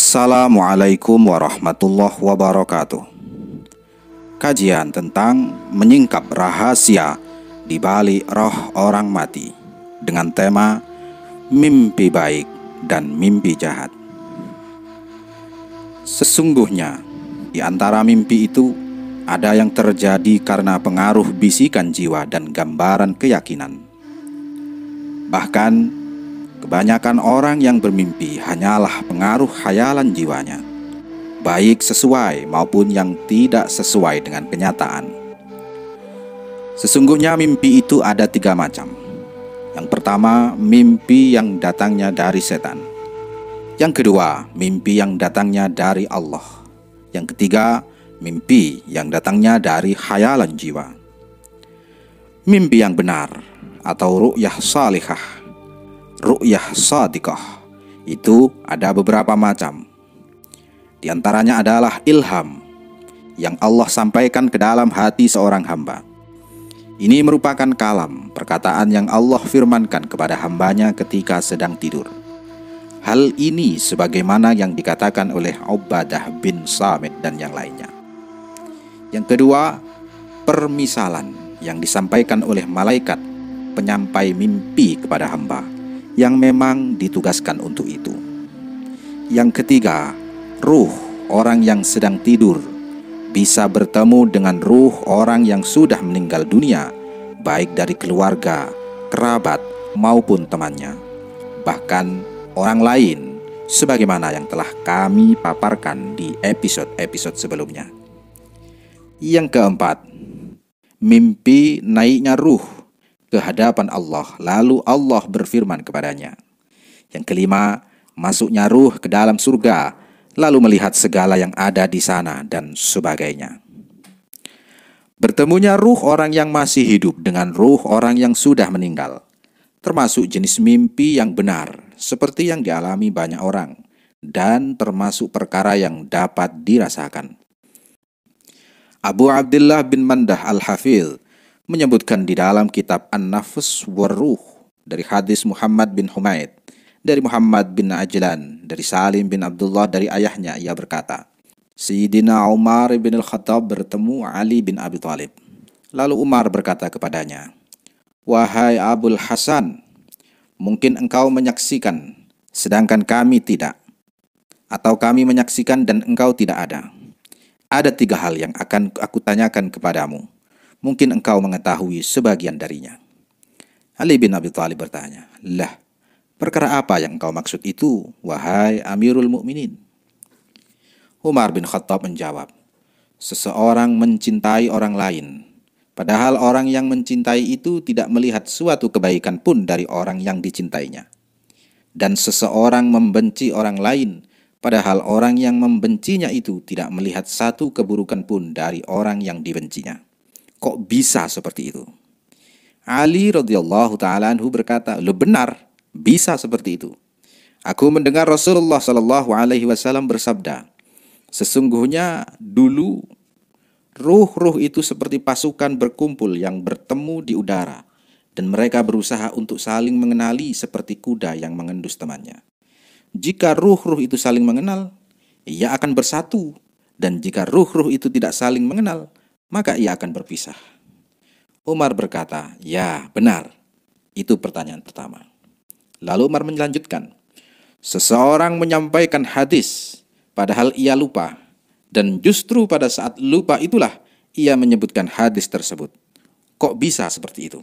Assalamualaikum warahmatullahi wabarakatuh. Kajian tentang menyingkap rahasia di balik roh orang mati dengan tema mimpi baik dan mimpi jahat. Sesungguhnya, di antara mimpi itu ada yang terjadi karena pengaruh bisikan jiwa dan gambaran keyakinan. Bahkan Kebanyakan orang yang bermimpi hanyalah pengaruh khayalan jiwanya, baik sesuai maupun yang tidak sesuai dengan kenyataan. Sesungguhnya mimpi itu ada tiga macam. Yang pertama, mimpi yang datangnya dari setan. Yang kedua, mimpi yang datangnya dari Allah. Yang ketiga, mimpi yang datangnya dari khayalan jiwa. Mimpi yang benar atau ru'yah salihah ru'yah sadiqah itu ada beberapa macam. Di antaranya adalah ilham yang Allah sampaikan ke dalam hati seorang hamba. Ini merupakan kalam, perkataan yang Allah firmankan kepada hambanya ketika sedang tidur. Hal ini sebagaimana yang dikatakan oleh Obadah bin Samit dan yang lainnya. Yang kedua, permisalan yang disampaikan oleh malaikat penyampai mimpi kepada hamba yang memang ditugaskan untuk itu. Yang ketiga, ruh orang yang sedang tidur bisa bertemu dengan ruh orang yang sudah meninggal dunia, baik dari keluarga, kerabat, maupun temannya, bahkan orang lain, sebagaimana yang telah kami paparkan di episode-episode sebelumnya. Yang keempat, mimpi naiknya ruh ke hadapan Allah. Lalu Allah berfirman kepadanya. Yang kelima, masuknya ruh ke dalam surga, lalu melihat segala yang ada di sana dan sebagainya. Bertemunya ruh orang yang masih hidup dengan ruh orang yang sudah meninggal, termasuk jenis mimpi yang benar, seperti yang dialami banyak orang, dan termasuk perkara yang dapat dirasakan. Abu Abdullah bin Mandah al-Hafidh menyebutkan di dalam kitab An-Nafs Wuruh dari hadis Muhammad bin Humaid dari Muhammad bin Ajlan dari Salim bin Abdullah dari ayahnya ia berkata Sayyidina Umar bin Al-Khattab bertemu Ali bin Abi Thalib lalu Umar berkata kepadanya Wahai Abul Hasan mungkin engkau menyaksikan sedangkan kami tidak atau kami menyaksikan dan engkau tidak ada ada tiga hal yang akan aku tanyakan kepadamu mungkin engkau mengetahui sebagian darinya. Ali bin Abi Thalib bertanya, Lah, perkara apa yang engkau maksud itu, wahai Amirul Mukminin? Umar bin Khattab menjawab, Seseorang mencintai orang lain, padahal orang yang mencintai itu tidak melihat suatu kebaikan pun dari orang yang dicintainya. Dan seseorang membenci orang lain, padahal orang yang membencinya itu tidak melihat satu keburukan pun dari orang yang dibencinya. Kok bisa seperti itu? Ali radhiyallahu taala anhu berkata, "Lo benar, bisa seperti itu." Aku mendengar Rasulullah Shallallahu Alaihi Wasallam bersabda, sesungguhnya dulu ruh-ruh itu seperti pasukan berkumpul yang bertemu di udara, dan mereka berusaha untuk saling mengenali seperti kuda yang mengendus temannya. Jika ruh-ruh itu saling mengenal, ia akan bersatu, dan jika ruh-ruh itu tidak saling mengenal, maka ia akan berpisah. Umar berkata, "Ya, benar." Itu pertanyaan pertama. Lalu Umar melanjutkan, "Seseorang menyampaikan hadis, padahal ia lupa, dan justru pada saat lupa itulah ia menyebutkan hadis tersebut. Kok bisa seperti itu?"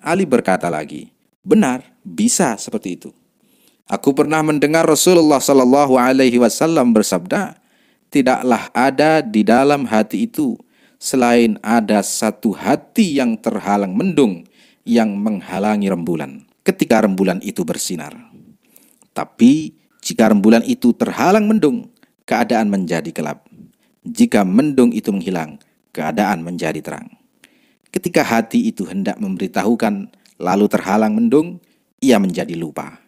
Ali berkata lagi, "Benar, bisa seperti itu." Aku pernah mendengar Rasulullah Shallallahu Alaihi Wasallam bersabda, "Tidaklah ada di dalam hati itu selain ada satu hati yang terhalang mendung yang menghalangi rembulan ketika rembulan itu bersinar. Tapi jika rembulan itu terhalang mendung, keadaan menjadi gelap. Jika mendung itu menghilang, keadaan menjadi terang. Ketika hati itu hendak memberitahukan lalu terhalang mendung, ia menjadi lupa.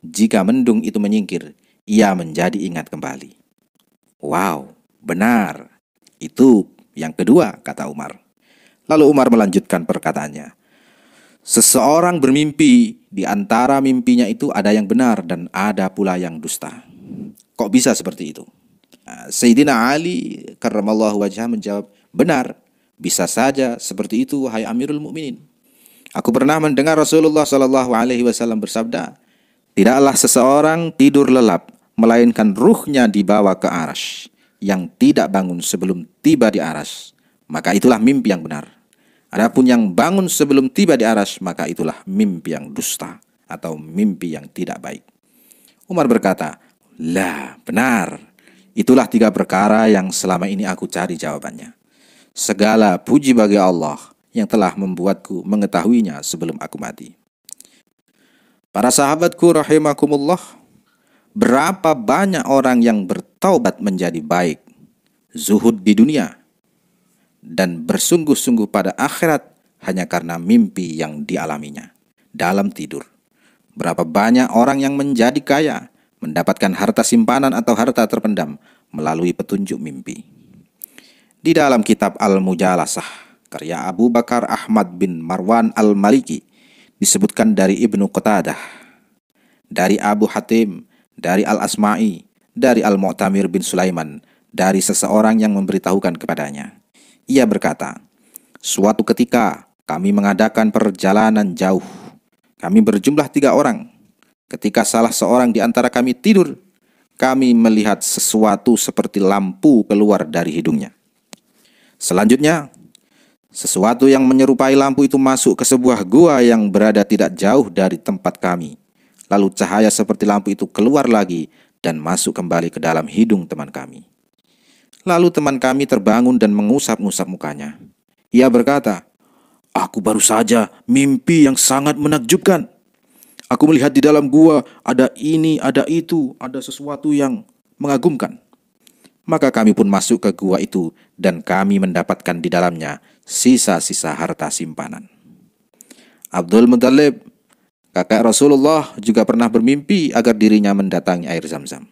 Jika mendung itu menyingkir, ia menjadi ingat kembali. Wow, benar. Itu yang kedua, kata Umar. Lalu Umar melanjutkan perkataannya. Seseorang bermimpi, di antara mimpinya itu ada yang benar dan ada pula yang dusta. Kok bisa seperti itu? Nah, Sayyidina Ali karramallahu wajah menjawab, benar, bisa saja seperti itu hai Amirul Mukminin. Aku pernah mendengar Rasulullah Shallallahu alaihi wasallam bersabda, tidaklah seseorang tidur lelap melainkan ruhnya dibawa ke arash yang tidak bangun sebelum tiba di aras, maka itulah mimpi yang benar. Adapun yang bangun sebelum tiba di aras, maka itulah mimpi yang dusta atau mimpi yang tidak baik. Umar berkata, "Lah, benar. Itulah tiga perkara yang selama ini aku cari jawabannya. Segala puji bagi Allah yang telah membuatku mengetahuinya sebelum aku mati." Para sahabatku rahimakumullah, berapa banyak orang yang bertaubat menjadi baik, zuhud di dunia, dan bersungguh-sungguh pada akhirat hanya karena mimpi yang dialaminya dalam tidur. Berapa banyak orang yang menjadi kaya, mendapatkan harta simpanan atau harta terpendam melalui petunjuk mimpi. Di dalam kitab Al-Mujalasah, karya Abu Bakar Ahmad bin Marwan Al-Maliki, disebutkan dari Ibnu Qatadah, dari Abu Hatim, dari Al-Asma'i, dari Al-Mu'tamir bin Sulaiman, dari seseorang yang memberitahukan kepadanya. Ia berkata, Suatu ketika kami mengadakan perjalanan jauh. Kami berjumlah tiga orang. Ketika salah seorang di antara kami tidur, kami melihat sesuatu seperti lampu keluar dari hidungnya. Selanjutnya, sesuatu yang menyerupai lampu itu masuk ke sebuah gua yang berada tidak jauh dari tempat kami. Lalu cahaya seperti lampu itu keluar lagi dan masuk kembali ke dalam hidung teman kami. Lalu teman kami terbangun dan mengusap-ngusap mukanya. Ia berkata, Aku baru saja mimpi yang sangat menakjubkan. Aku melihat di dalam gua ada ini, ada itu, ada sesuatu yang mengagumkan. Maka kami pun masuk ke gua itu dan kami mendapatkan di dalamnya sisa-sisa harta simpanan. Abdul Muttalib. Kakak Rasulullah juga pernah bermimpi agar dirinya mendatangi air zam-zam.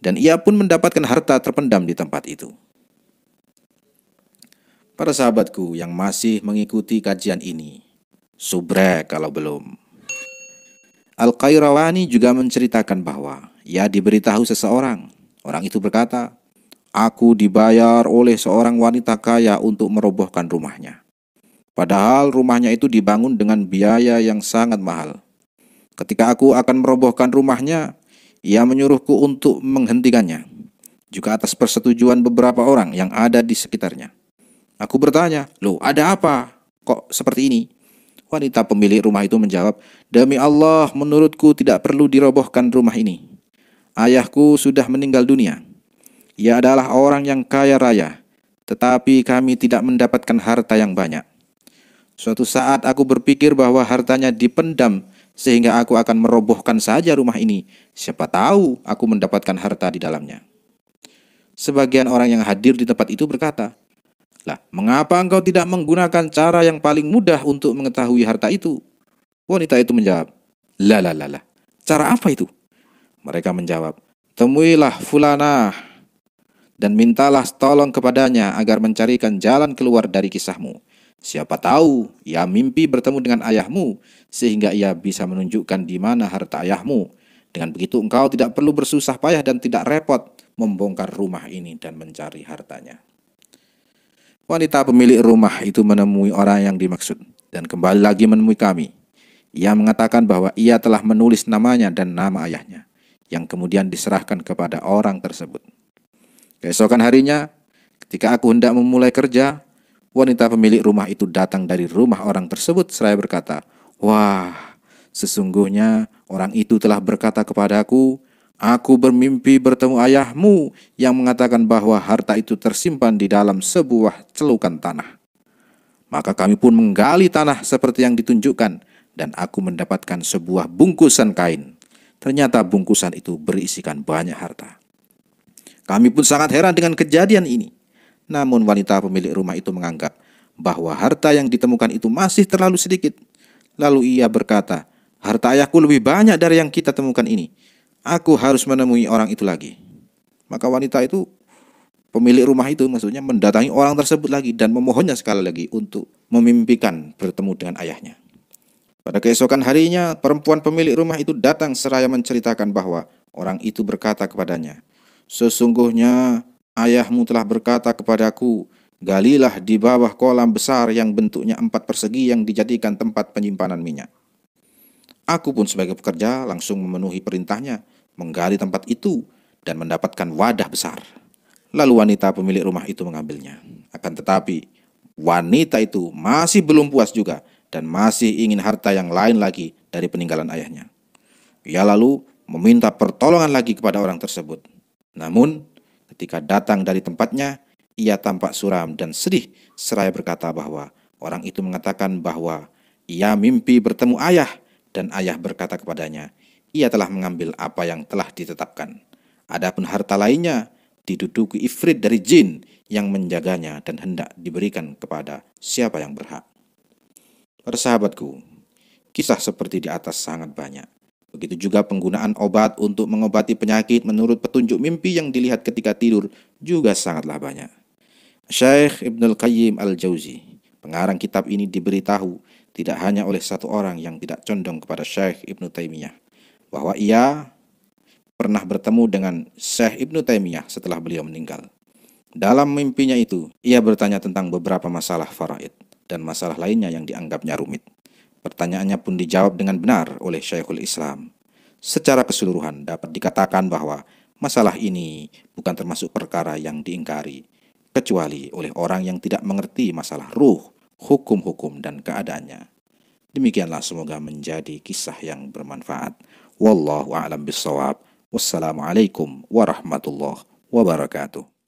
Dan ia pun mendapatkan harta terpendam di tempat itu. Para sahabatku yang masih mengikuti kajian ini, subrek kalau belum. Al-Qairawani juga menceritakan bahwa ia diberitahu seseorang. Orang itu berkata, Aku dibayar oleh seorang wanita kaya untuk merobohkan rumahnya. Padahal rumahnya itu dibangun dengan biaya yang sangat mahal. Ketika aku akan merobohkan rumahnya, ia menyuruhku untuk menghentikannya. Juga atas persetujuan beberapa orang yang ada di sekitarnya. Aku bertanya, loh ada apa? Kok seperti ini? Wanita pemilik rumah itu menjawab, Demi Allah menurutku tidak perlu dirobohkan rumah ini. Ayahku sudah meninggal dunia. Ia adalah orang yang kaya raya, tetapi kami tidak mendapatkan harta yang banyak. Suatu saat aku berpikir bahwa hartanya dipendam sehingga aku akan merobohkan saja rumah ini. Siapa tahu aku mendapatkan harta di dalamnya. Sebagian orang yang hadir di tempat itu berkata, "Lah, mengapa engkau tidak menggunakan cara yang paling mudah untuk mengetahui harta itu?" Wanita itu menjawab, "Lah, lah, lah, Cara apa itu?" Mereka menjawab, "Temuilah fulana dan mintalah tolong kepadanya agar mencarikan jalan keluar dari kisahmu." Siapa tahu ia mimpi bertemu dengan ayahmu sehingga ia bisa menunjukkan di mana harta ayahmu. Dengan begitu engkau tidak perlu bersusah payah dan tidak repot membongkar rumah ini dan mencari hartanya. Wanita pemilik rumah itu menemui orang yang dimaksud dan kembali lagi menemui kami. Ia mengatakan bahwa ia telah menulis namanya dan nama ayahnya yang kemudian diserahkan kepada orang tersebut. Keesokan harinya, ketika aku hendak memulai kerja, Wanita pemilik rumah itu datang dari rumah orang tersebut seraya berkata, Wah, sesungguhnya orang itu telah berkata kepadaku, Aku bermimpi bertemu ayahmu yang mengatakan bahwa harta itu tersimpan di dalam sebuah celukan tanah. Maka kami pun menggali tanah seperti yang ditunjukkan, dan aku mendapatkan sebuah bungkusan kain. Ternyata bungkusan itu berisikan banyak harta. Kami pun sangat heran dengan kejadian ini. Namun wanita pemilik rumah itu menganggap bahwa harta yang ditemukan itu masih terlalu sedikit. Lalu ia berkata, harta ayahku lebih banyak dari yang kita temukan ini. Aku harus menemui orang itu lagi. Maka wanita itu, pemilik rumah itu maksudnya mendatangi orang tersebut lagi dan memohonnya sekali lagi untuk memimpikan bertemu dengan ayahnya. Pada keesokan harinya, perempuan pemilik rumah itu datang seraya menceritakan bahwa orang itu berkata kepadanya, Sesungguhnya Ayahmu telah berkata kepadaku, galilah di bawah kolam besar yang bentuknya empat persegi yang dijadikan tempat penyimpanan minyak. Aku pun sebagai pekerja langsung memenuhi perintahnya, menggali tempat itu dan mendapatkan wadah besar. Lalu wanita pemilik rumah itu mengambilnya. Akan tetapi, wanita itu masih belum puas juga dan masih ingin harta yang lain lagi dari peninggalan ayahnya. Ia lalu meminta pertolongan lagi kepada orang tersebut. Namun, Ketika datang dari tempatnya, ia tampak suram dan sedih seraya berkata bahwa orang itu mengatakan bahwa ia mimpi bertemu ayah dan ayah berkata kepadanya, ia telah mengambil apa yang telah ditetapkan. Adapun harta lainnya diduduki ifrit dari jin yang menjaganya dan hendak diberikan kepada siapa yang berhak. Persahabatku, kisah seperti di atas sangat banyak. Begitu juga penggunaan obat untuk mengobati penyakit menurut petunjuk mimpi yang dilihat ketika tidur juga sangatlah banyak. Syekh Ibn Al-Qayyim Al-Jauzi, pengarang kitab ini diberitahu tidak hanya oleh satu orang yang tidak condong kepada Syekh Ibn Taimiyah, bahwa ia pernah bertemu dengan Syekh Ibn Taimiyah setelah beliau meninggal. Dalam mimpinya itu, ia bertanya tentang beberapa masalah faraid dan masalah lainnya yang dianggapnya rumit. Pertanyaannya pun dijawab dengan benar oleh Syekhul Islam. Secara keseluruhan dapat dikatakan bahwa masalah ini bukan termasuk perkara yang diingkari, kecuali oleh orang yang tidak mengerti masalah ruh, hukum-hukum, dan keadaannya. Demikianlah semoga menjadi kisah yang bermanfaat. Wallahu a'lam bissawab. Wassalamualaikum warahmatullahi wabarakatuh.